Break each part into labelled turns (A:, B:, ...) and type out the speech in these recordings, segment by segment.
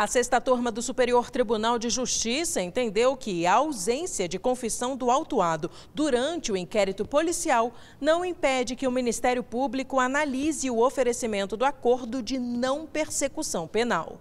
A: A sexta turma do Superior Tribunal de Justiça entendeu que a ausência de confissão do autuado durante o inquérito policial não impede que o Ministério Público analise o oferecimento do acordo de não persecução penal.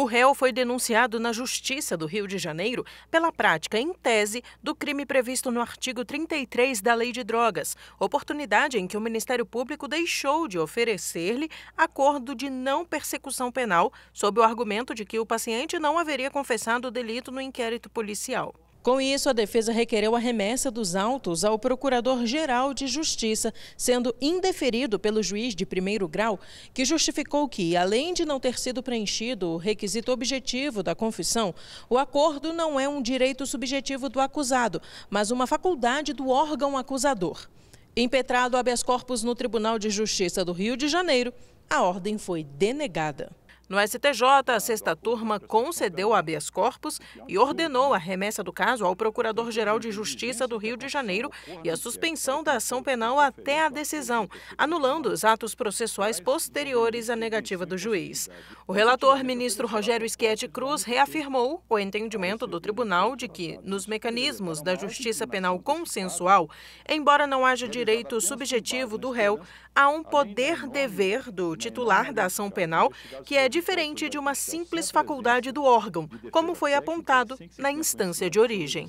A: O réu foi denunciado na Justiça do Rio de Janeiro pela prática, em tese, do crime previsto no artigo 33 da Lei de Drogas, oportunidade em que o Ministério Público deixou de oferecer-lhe acordo de não persecução penal, sob o argumento de que o paciente não haveria confessado o delito no inquérito policial. Com isso, a defesa requereu a remessa dos autos ao Procurador-Geral de Justiça, sendo indeferido pelo juiz de primeiro grau, que justificou que, além de não ter sido preenchido o requisito objetivo da confissão, o acordo não é um direito subjetivo do acusado, mas uma faculdade do órgão acusador. Impetrado habeas corpus no Tribunal de Justiça do Rio de Janeiro, a ordem foi denegada. No STJ, a sexta turma concedeu habeas corpus e ordenou a remessa do caso ao Procurador-Geral de Justiça do Rio de Janeiro e a suspensão da ação penal até a decisão, anulando os atos processuais posteriores à negativa do juiz. O relator, ministro Rogério Schietti Cruz, reafirmou o entendimento do tribunal de que, nos mecanismos da justiça penal consensual, embora não haja direito subjetivo do réu, há um poder-dever do titular da ação penal que é de diferente de uma simples é faculdade do órgão, como foi apontado na instância de origem.